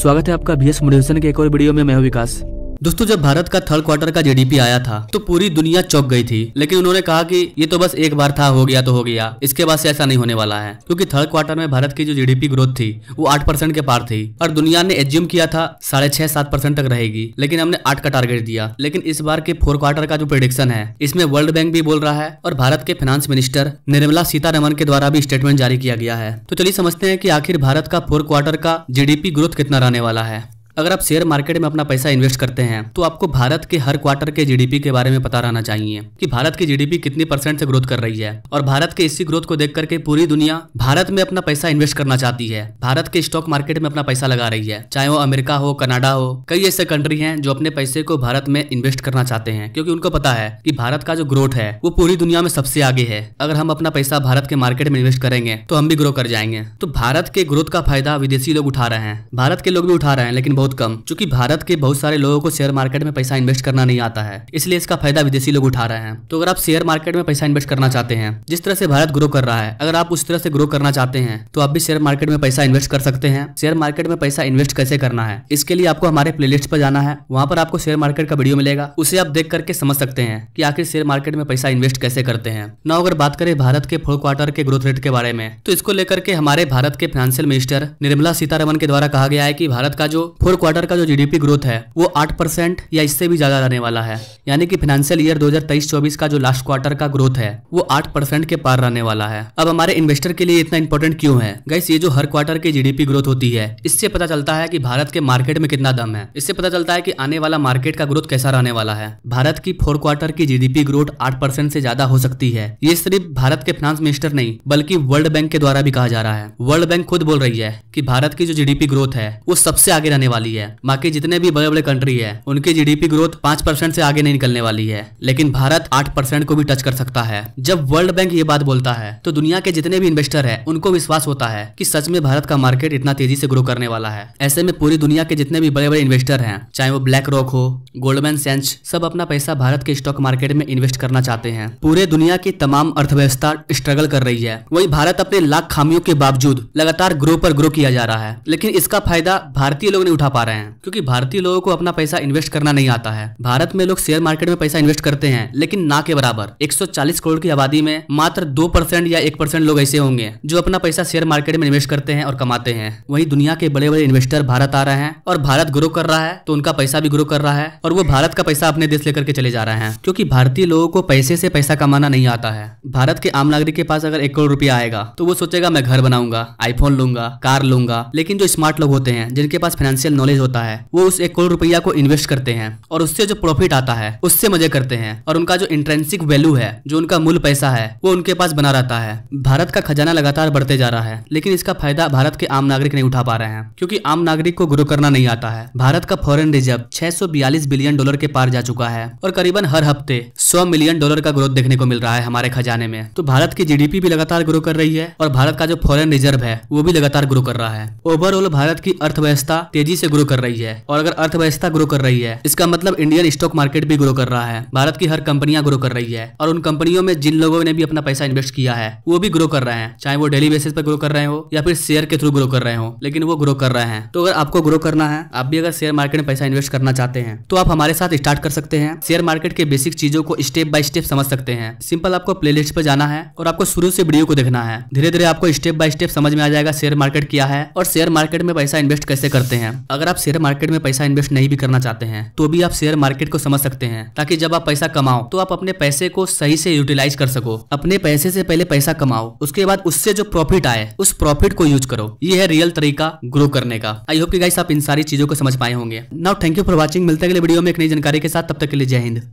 स्वागत है आपका बी एस मोटिवेशन के एक और वीडियो में मैं हूं विकास दोस्तों जब भारत का थर्ड क्वार्टर का जीडीपी आया था तो पूरी दुनिया चौक गई थी लेकिन उन्होंने कहा कि ये तो बस एक बार था हो गया तो हो गया इसके बाद से ऐसा नहीं होने वाला है क्योंकि थर्ड क्वार्टर में भारत की जो जीडीपी ग्रोथ थी वो आठ परसेंट के पार थी और दुनिया ने एज्यूम किया था साढ़े छह सात परसेंट तक रहेगी लेकिन हमने आठ का टारगेट दिया लेकिन इस बार के फोर क्वार्टर का जो प्रोडिक्शन है इसमें वर्ल्ड बैंक भी बोल रहा है और भारत के फाइनेंस मिनिस्टर निर्मला सीतारमन के द्वारा भी स्टेटमेंट जारी किया गया है तो चलिए समझते हैं की आखिर भारत का फोर क्वार्टर का जीडीपी ग्रोथ कितना रहने वाला है अगर आप शेयर मार्केट में अपना पैसा इन्वेस्ट करते हैं तो आपको भारत के हर क्वार्टर के जीडीपी के बारे में पता रहना चाहिए कि भारत की जीडीपी कितनी परसेंट से ग्रोथ कर रही है और भारत के इसी ग्रोथ को देख करके पूरी दुनिया भारत में अपना पैसा इन्वेस्ट करना चाहती है भारत के स्टॉक मार्केट में अपना पैसा लगा रही है चाहे वो अमेरिका हो कनाडा हो कई ऐसे कंट्री है जो अपने पैसे को भारत में इन्वेस्ट करना चाहते हैं क्योंकि उनको पता है की भारत का जो ग्रोथ है वो पूरी दुनिया में सबसे आगे है अगर हम अपना पैसा भारत के मार्केट में इन्वेस्ट करेंगे तो हम भी ग्रो कर जाएंगे तो भारत के ग्रोथ का फायदा विदेशी लोग उठा रहे हैं भारत के लोग भी उठा रहे हैं लेकिन बहुत बहुत कम क्योंकि भारत के बहुत सारे लोगों को शेयर मार्केट में पैसा इन्वेस्ट करना नहीं आता है इसलिए इसका फायदा विदेशी लोग उठा रहे हैं तो अगर आप शेयर मार्केट में पैसा इन्वेस्ट करना चाहते हैं जिस तरह से भारत ग्रो कर रहा है अगर आप उस तरह से ग्रो करना चाहते हैं तो आप भी शेयर मार्केट में पैसा इन्वेस्ट कर सकते हैं शेयर मार्केट में पैसा इन्वेस्ट कैसे करना है इसके लिए आपको हमारे प्ले पर जाना है वहाँ पर आपको शेयर मार्केट का वीडियो मिलेगा उसे आप देख करके समझ सकते हैं की आखिर शेयर मार्केट में पैसा इन्वेस्ट कैसे करते हैं ना अगर बात करें भारत के फोर्थ क्वार्टर के ग्रोथ रेट के बारे में तो इसको लेकर के हमारे भारत के फाइनेंशियल मिनिस्टर निर्मला सीतारमन के द्वारा कहा गया है की भारत का जो फोर क्वार्टर का जो जीडीपी ग्रोथ है वो आठ परसेंट या इससे भी ज्यादा रहने वाला है यानी कि फाइनेंशियल ईयर 2023-24 का जो लास्ट क्वार्टर का ग्रोथ है वो आठ परसेंट के पार रहने वाला है अब हमारे इन्वेस्टर के लिए इतना इंपॉर्टेंट क्यों है गैस ये जो हर क्वार्टर की जीडीपी ग्रोथ होती है इससे पता चलता है की भारत के मार्केट में कितना दम है इससे पता चलता है की आने वाला मार्केट का ग्रोथ कैसा रहने वाला है भारत की फोर क्वार्टर की जीडीपी ग्रोथ आठ परसेंट से ज्यादा हो सकती है ये सिर्फ भारत के फाइनेंस मिनिस्टर नहीं बल्कि वर्ल्ड बैंक के द्वारा भी कहा जा रहा है वर्ल्ड बैंक खुद बोल रही है की भारत की जो जीडीपी ग्रोथ है वो सबसे आगे रहने वाली वाली है बाकी जितने भी बड़े बड़े कंट्री है उनकी जीडीपी ग्रोथ पांच परसेंट से आगे नहीं निकलने वाली है लेकिन भारत आठ परसेंट को भी टच कर सकता है जब वर्ल्ड बैंक ये बात बोलता है तो दुनिया के जितने भी इन्वेस्टर है उनको विश्वास होता है की सच में भारत का मार्केट इतना तेजी से ग्रो करने वाला है ऐसे में पूरी दुनिया के जितने भी बड़े बड़े इन्वेस्टर है चाहे वो ब्लैक रॉक हो गोल्डमैन सेंच सब अपना पैसा भारत के स्टॉक मार्केट में इन्वेस्ट करना चाहते हैं पूरे दुनिया की तमाम अर्थव्यवस्था स्ट्रगल कर रही है वही भारत अपने लाख खामियों के बावजूद लगातार ग्रो पर ग्रो किया जा रहा है लेकिन इसका फायदा भारतीय लोग नहीं उठा उठा पा रहे हैं क्योंकि भारतीय लोगों को अपना पैसा इन्वेस्ट करना नहीं आता है भारत में लोग शेयर मार्केट में पैसा इन्वेस्ट करते हैं लेकिन ना के बराबर 140 करोड़ की आबादी में मात्र दो परसेंट या एक परसेंट लोग ऐसे होंगे जो अपना पैसा शेयर मार्केट में इन्वेस्ट करते हैं और कमाते हैं वही दुनिया के बड़े बड़े इन्वेस्टर भारत आ रहे हैं और भारत ग्रो कर रहा है तो उनका पैसा भी ग्रो कर रहा है और वो भारत का पैसा अपने देश लेकर के चले जा रहे हैं क्योंकि भारतीय लोगों को पैसे से पैसा कमाना नहीं आता है भारत के आम नागरिक के पास अगर एक करोड़ रुपया आएगा तो वो सोचेगा मैं घर बनाऊंगा आईफोन लूंगा कार लूंगा लेकिन जो स्मार्ट लोग होते हैं जिनके पास फाइनेंशियल नॉलेज होता है वो उस एक करोड़ रुपया को इन्वेस्ट करते हैं और उससे जो प्रॉफिट आता है उससे मजे करते हैं और उनका जो इंट्रेंसिक वैल्यू है जो उनका मूल पैसा है वो उनके पास बना रहता है भारत का खजाना लगातार बढ़ते जा रहा है लेकिन इसका फायदा भारत के आम नागरिक नहीं उठा पा रहे हैं क्योंकि आम नागरिक को ग्रो करना नहीं आता है भारत का फॉरेन रिजर्व छह बिलियन डॉलर के पार जा चुका है और करीबन हर हफ्ते सौ मिलियन डॉलर का ग्रोथ देखने को मिल रहा है हमारे खजाने में तो भारत की जीडीपी भी लगातार ग्रो कर रही है और भारत का जो फॉरेन रिजर्व है वो भी लगातार ग्रो कर रहा है ओवरऑल भारत की अर्थव्यवस्था तेजी से से ग्रो कर रही है और अगर अर्थव्यवस्था ग्रो कर रही है इसका मतलब इंडियन स्टॉक मार्केट भी ग्रो कर रहा है भारत की हर कंपनियां ग्रो कर रही है और उन कंपनियों में जिन लोगों ने भी अपना पैसा इन्वेस्ट किया है वो भी ग्रो कर रहे हैं चाहे वो डेली बेसिस पर ग्रो कर रहे हो या फिर शेयर के थ्रू ग्रो कर रहे हो लेकिन वो ग्रो कर रहे हैं तो अगर आपको ग्रो करना है आप भी अगर शेयर मार्केट में पैसा इन्वेस्ट करना चाहते हैं तो आप हमारे साथ स्टार्ट कर सकते हैं शेयर मार्केट के बेसिक चीजों को स्टेप बाय स्टेप समझ सकते हैं सिंपल आपको लिस्ट पर जाना है और आपको शुरू से वीडियो को देखना है धीरे धीरे आपको स्टेप बाय स्टेप समझ में आ जाएगा शेयर मार्केट क्या है और शेयर मार्केट में पैसा इन्वेस्ट कैसे करते हैं अगर आप शेयर मार्केट में पैसा इन्वेस्ट नहीं भी करना चाहते हैं तो भी आप शेयर मार्केट को समझ सकते हैं ताकि जब आप पैसा कमाओ तो आप अपने पैसे को सही से यूटिलाइज कर सको अपने पैसे से पहले पैसा कमाओ उसके बाद उससे जो प्रॉफिट आए उस प्रॉफिट को यूज करो ये है रियल तरीका ग्रो करने का आई होप की गाइस आप इन सारी चीजों को समझ पाए होंगे now thank you for watching मिलते अगले वीडियो में एक नई जानकारी के साथ तब तक के लिए जय हिंद